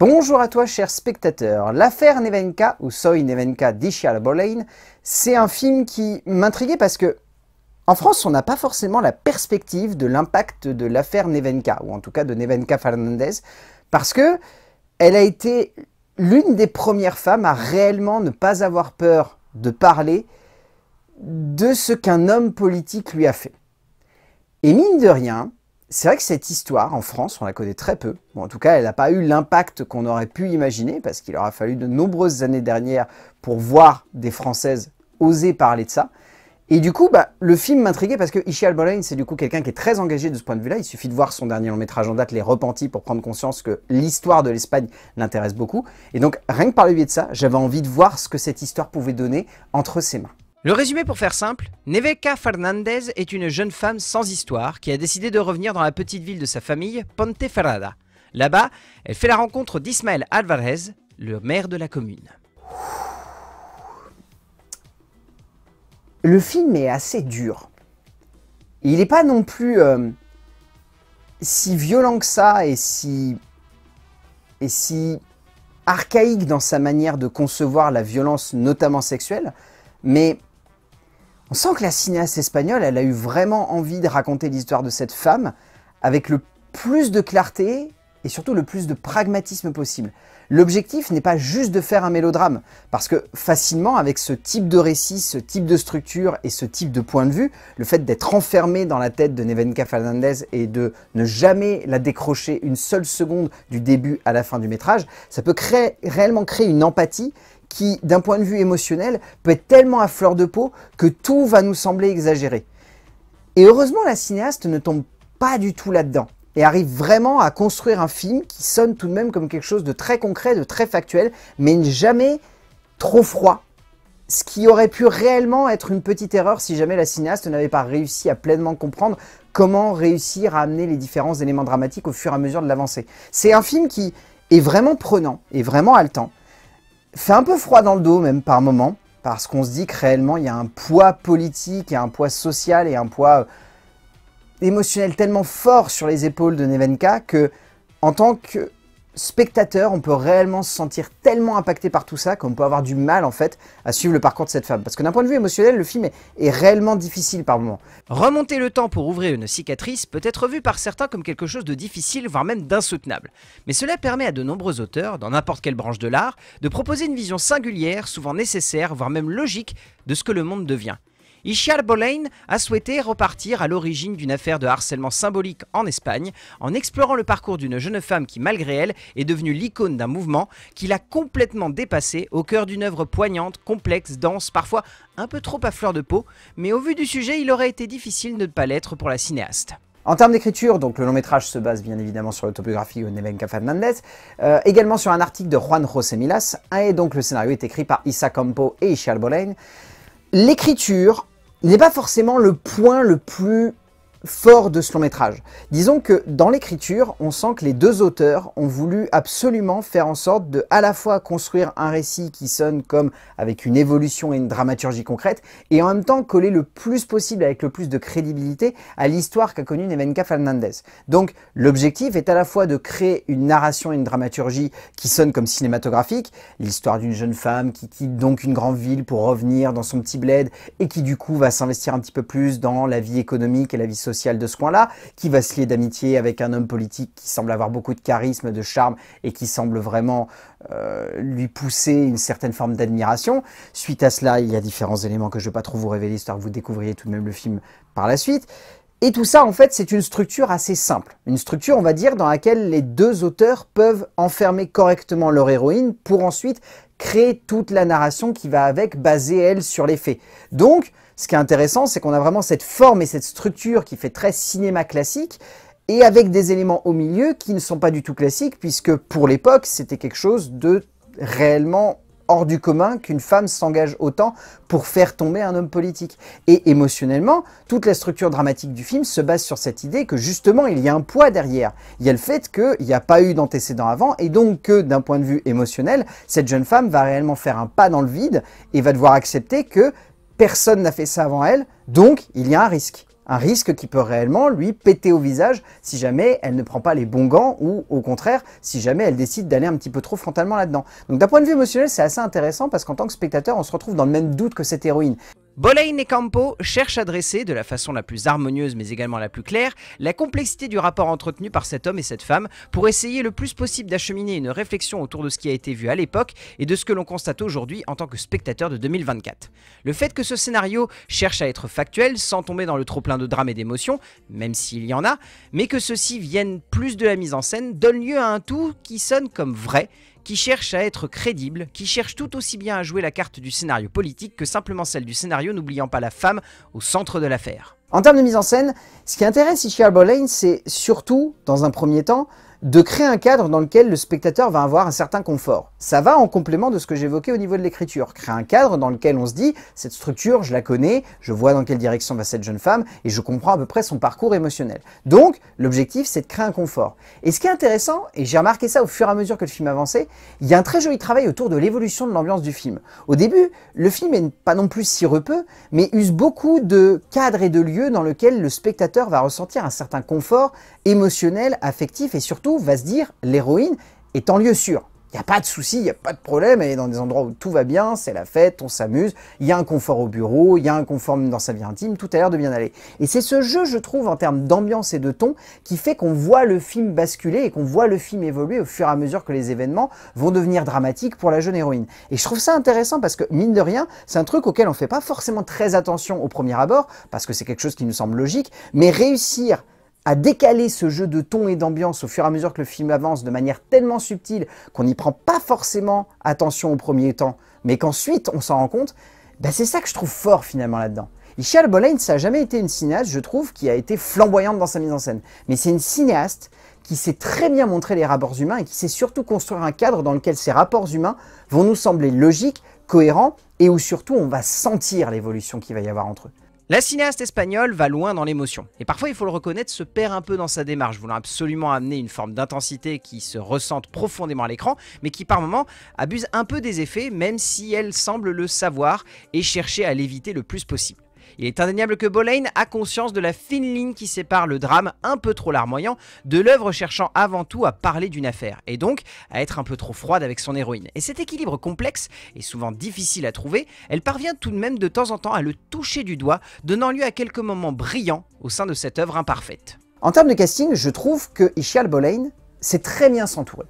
Bonjour à toi, cher spectateur. L'affaire Nevenka, ou Soy Nevenka d'Ishia Boleyn, c'est un film qui m'intriguait parce que, en France, on n'a pas forcément la perspective de l'impact de l'affaire Nevenka, ou en tout cas de Nevenka Fernandez, parce que elle a été l'une des premières femmes à réellement ne pas avoir peur de parler de ce qu'un homme politique lui a fait. Et mine de rien, c'est vrai que cette histoire, en France, on la connaît très peu. Bon, en tout cas, elle n'a pas eu l'impact qu'on aurait pu imaginer, parce qu'il aura fallu de nombreuses années dernières pour voir des Françaises oser parler de ça. Et du coup, bah, le film m'intriguait parce que Ishial Bolain, c'est du coup quelqu'un qui est très engagé de ce point de vue-là. Il suffit de voir son dernier long métrage en date, Les Repentis, pour prendre conscience que l'histoire de l'Espagne l'intéresse beaucoup. Et donc, rien que par le biais de ça, j'avais envie de voir ce que cette histoire pouvait donner entre ses mains. Le résumé pour faire simple, Neveca Fernandez est une jeune femme sans histoire qui a décidé de revenir dans la petite ville de sa famille, Ponte Là-bas, elle fait la rencontre d'Ismael Alvarez, le maire de la commune. Le film est assez dur. Il n'est pas non plus euh, si violent que ça et si, et si archaïque dans sa manière de concevoir la violence, notamment sexuelle, mais on sent que la cinéaste espagnole, elle a eu vraiment envie de raconter l'histoire de cette femme avec le plus de clarté et surtout le plus de pragmatisme possible. L'objectif n'est pas juste de faire un mélodrame, parce que facilement, avec ce type de récit, ce type de structure et ce type de point de vue, le fait d'être enfermé dans la tête de Nevenka Fernandez et de ne jamais la décrocher une seule seconde du début à la fin du métrage, ça peut créer, réellement créer une empathie qui, d'un point de vue émotionnel, peut être tellement à fleur de peau que tout va nous sembler exagéré. Et heureusement, la cinéaste ne tombe pas du tout là-dedans et arrive vraiment à construire un film qui sonne tout de même comme quelque chose de très concret, de très factuel, mais jamais trop froid. Ce qui aurait pu réellement être une petite erreur si jamais la cinéaste n'avait pas réussi à pleinement comprendre comment réussir à amener les différents éléments dramatiques au fur et à mesure de l'avancée. C'est un film qui est vraiment prenant et vraiment haletant, fait un peu froid dans le dos même par moment, parce qu'on se dit que réellement il y a un poids politique et un poids social et un poids euh, émotionnel tellement fort sur les épaules de Nevenka que en tant que spectateur, on peut réellement se sentir tellement impacté par tout ça qu'on peut avoir du mal en fait à suivre le parcours de cette femme. Parce que d'un point de vue émotionnel, le film est, est réellement difficile par moments. Remonter le temps pour ouvrir une cicatrice peut être vu par certains comme quelque chose de difficile, voire même d'insoutenable. Mais cela permet à de nombreux auteurs, dans n'importe quelle branche de l'art, de proposer une vision singulière, souvent nécessaire, voire même logique, de ce que le monde devient. Ishial Boleyn a souhaité repartir à l'origine d'une affaire de harcèlement symbolique en Espagne en explorant le parcours d'une jeune femme qui, malgré elle, est devenue l'icône d'un mouvement qui l'a complètement dépassé au cœur d'une œuvre poignante, complexe, dense, parfois un peu trop à fleur de peau, mais au vu du sujet, il aurait été difficile de ne pas l'être pour la cinéaste. En termes d'écriture, donc le long métrage se base bien évidemment sur l'autobiographie de Nevenka Fernandez, euh, également sur un article de Juan José Milas, et donc le scénario est écrit par Issa Campo et Ishal Boleyn l'écriture n'est pas forcément le point le plus fort de ce long métrage. Disons que dans l'écriture, on sent que les deux auteurs ont voulu absolument faire en sorte de à la fois construire un récit qui sonne comme avec une évolution et une dramaturgie concrète, et en même temps coller le plus possible avec le plus de crédibilité à l'histoire qu'a connue Nevenka Fernandez. Donc l'objectif est à la fois de créer une narration et une dramaturgie qui sonnent comme cinématographique, l'histoire d'une jeune femme qui quitte donc une grande ville pour revenir dans son petit bled et qui du coup va s'investir un petit peu plus dans la vie économique et la vie sociale de ce coin-là, qui va se lier d'amitié avec un homme politique qui semble avoir beaucoup de charisme, de charme et qui semble vraiment euh, lui pousser une certaine forme d'admiration. Suite à cela, il y a différents éléments que je ne vais pas trop vous révéler, histoire que vous découvriez tout de même le film par la suite. Et tout ça, en fait, c'est une structure assez simple. Une structure, on va dire, dans laquelle les deux auteurs peuvent enfermer correctement leur héroïne pour ensuite créer toute la narration qui va avec, basée, elle, sur les faits. Donc, ce qui est intéressant, c'est qu'on a vraiment cette forme et cette structure qui fait très cinéma classique, et avec des éléments au milieu qui ne sont pas du tout classiques, puisque pour l'époque, c'était quelque chose de réellement hors du commun qu'une femme s'engage autant pour faire tomber un homme politique. Et émotionnellement, toute la structure dramatique du film se base sur cette idée que justement il y a un poids derrière. Il y a le fait qu'il n'y a pas eu d'antécédent avant et donc que d'un point de vue émotionnel, cette jeune femme va réellement faire un pas dans le vide et va devoir accepter que personne n'a fait ça avant elle, donc il y a un risque. Un risque qui peut réellement lui péter au visage si jamais elle ne prend pas les bons gants ou au contraire si jamais elle décide d'aller un petit peu trop frontalement là-dedans. Donc d'un point de vue émotionnel c'est assez intéressant parce qu'en tant que spectateur on se retrouve dans le même doute que cette héroïne. Boleyn et Campo cherchent à dresser, de la façon la plus harmonieuse mais également la plus claire, la complexité du rapport entretenu par cet homme et cette femme pour essayer le plus possible d'acheminer une réflexion autour de ce qui a été vu à l'époque et de ce que l'on constate aujourd'hui en tant que spectateur de 2024. Le fait que ce scénario cherche à être factuel sans tomber dans le trop-plein de drames et d'émotions, même s'il y en a, mais que ceux-ci viennent plus de la mise en scène, donne lieu à un tout qui sonne comme vrai qui cherche à être crédible, qui cherche tout aussi bien à jouer la carte du scénario politique que simplement celle du scénario n'oubliant pas la femme au centre de l'affaire. En termes de mise en scène, ce qui intéresse Ishia Boleyn, c'est surtout, dans un premier temps, de créer un cadre dans lequel le spectateur va avoir un certain confort. Ça va en complément de ce que j'évoquais au niveau de l'écriture. Créer un cadre dans lequel on se dit, cette structure, je la connais, je vois dans quelle direction va cette jeune femme, et je comprends à peu près son parcours émotionnel. Donc, l'objectif, c'est de créer un confort. Et ce qui est intéressant, et j'ai remarqué ça au fur et à mesure que le film avançait, il y a un très joli travail autour de l'évolution de l'ambiance du film. Au début, le film n'est pas non plus si repeux, mais use beaucoup de cadres et de lieux dans lesquels le spectateur va ressentir un certain confort émotionnel, affectif et surtout va se dire l'héroïne est en lieu sûr. Il n'y a pas de souci, il n'y a pas de problème, elle est dans des endroits où tout va bien, c'est la fête, on s'amuse, il y a un confort au bureau, il y a un confort dans sa vie intime, tout a l'air de bien aller. Et c'est ce jeu, je trouve, en termes d'ambiance et de ton, qui fait qu'on voit le film basculer et qu'on voit le film évoluer au fur et à mesure que les événements vont devenir dramatiques pour la jeune héroïne. Et je trouve ça intéressant parce que, mine de rien, c'est un truc auquel on ne fait pas forcément très attention au premier abord, parce que c'est quelque chose qui nous semble logique, mais réussir à décaler ce jeu de ton et d'ambiance au fur et à mesure que le film avance de manière tellement subtile qu'on n'y prend pas forcément attention au premier temps, mais qu'ensuite on s'en rend compte, bah, c'est ça que je trouve fort finalement là-dedans. Michelle Bolain, ça n'a jamais été une cinéaste, je trouve, qui a été flamboyante dans sa mise en scène. Mais c'est une cinéaste qui sait très bien montrer les rapports humains et qui sait surtout construire un cadre dans lequel ces rapports humains vont nous sembler logiques, cohérents et où surtout on va sentir l'évolution qu'il va y avoir entre eux. La cinéaste espagnole va loin dans l'émotion, et parfois il faut le reconnaître se perd un peu dans sa démarche, voulant absolument amener une forme d'intensité qui se ressente profondément à l'écran, mais qui par moments abuse un peu des effets, même si elle semble le savoir et chercher à l'éviter le plus possible. Il est indéniable que Boleyn a conscience de la fine ligne qui sépare le drame un peu trop larmoyant de l'œuvre cherchant avant tout à parler d'une affaire, et donc à être un peu trop froide avec son héroïne. Et cet équilibre complexe, et souvent difficile à trouver, elle parvient tout de même de temps en temps à le toucher du doigt, donnant lieu à quelques moments brillants au sein de cette œuvre imparfaite. En termes de casting, je trouve que Ishial Boleyn sait très bien s'entourer.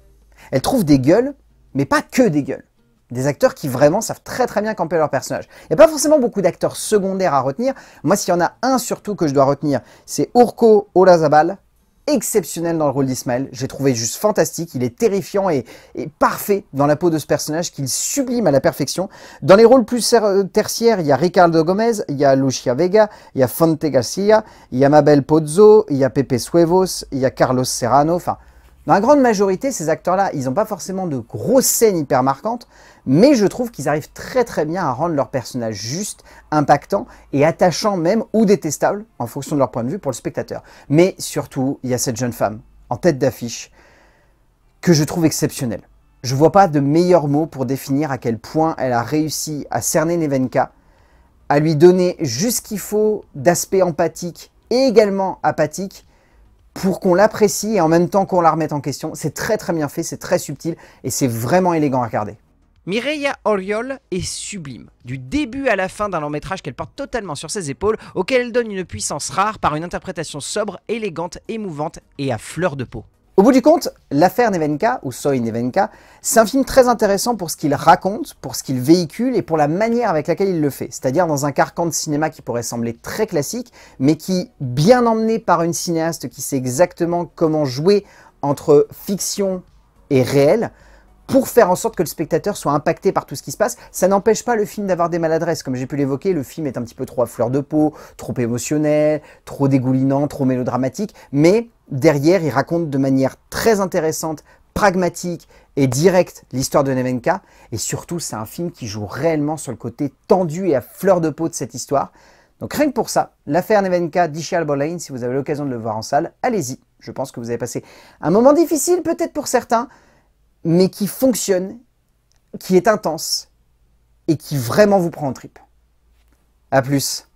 Elle trouve des gueules, mais pas que des gueules. Des acteurs qui vraiment savent très très bien camper leur personnage. Il n'y a pas forcément beaucoup d'acteurs secondaires à retenir. Moi, s'il y en a un surtout que je dois retenir, c'est Urko Olazabal, exceptionnel dans le rôle d'Ismaël. J'ai trouvé juste fantastique. Il est terrifiant et, et, parfait dans la peau de ce personnage qu'il sublime à la perfection. Dans les rôles plus tertiaires, il y a Ricardo Gomez, il y a Lucia Vega, il y a Fonte Garcia, il y a Mabel Pozzo, il y a Pepe Suevos, il y a Carlos Serrano. Enfin, dans la grande majorité, ces acteurs-là, ils n'ont pas forcément de grosses scènes hyper marquantes, mais je trouve qu'ils arrivent très très bien à rendre leur personnage juste, impactant et attachant même ou détestable en fonction de leur point de vue pour le spectateur. Mais surtout, il y a cette jeune femme en tête d'affiche que je trouve exceptionnelle. Je ne vois pas de meilleur mot pour définir à quel point elle a réussi à cerner Nevenka, à lui donner juste ce qu'il faut d'aspect empathique et également apathique pour qu'on l'apprécie et en même temps qu'on la remette en question. C'est très très bien fait, c'est très subtil et c'est vraiment élégant à regarder. Mireia Oriol est sublime, du début à la fin d'un long métrage qu'elle porte totalement sur ses épaules, auquel elle donne une puissance rare par une interprétation sobre, élégante, émouvante et à fleur de peau. Au bout du compte, l'affaire Nevenka, ou Soy Nevenka, c'est un film très intéressant pour ce qu'il raconte, pour ce qu'il véhicule et pour la manière avec laquelle il le fait. C'est-à-dire dans un carcan de cinéma qui pourrait sembler très classique, mais qui, bien emmené par une cinéaste qui sait exactement comment jouer entre fiction et réel, pour faire en sorte que le spectateur soit impacté par tout ce qui se passe. Ça n'empêche pas le film d'avoir des maladresses. Comme j'ai pu l'évoquer, le film est un petit peu trop à fleur de peau, trop émotionnel, trop dégoulinant, trop mélodramatique, mais derrière, il raconte de manière très intéressante, pragmatique et directe l'histoire de Nevenka. Et surtout, c'est un film qui joue réellement sur le côté tendu et à fleur de peau de cette histoire. Donc rien que pour ça, l'affaire Nevenka d'Ishal Bolain, si vous avez l'occasion de le voir en salle, allez-y. Je pense que vous avez passé un moment difficile, peut-être pour certains, mais qui fonctionne, qui est intense et qui vraiment vous prend en trip. A plus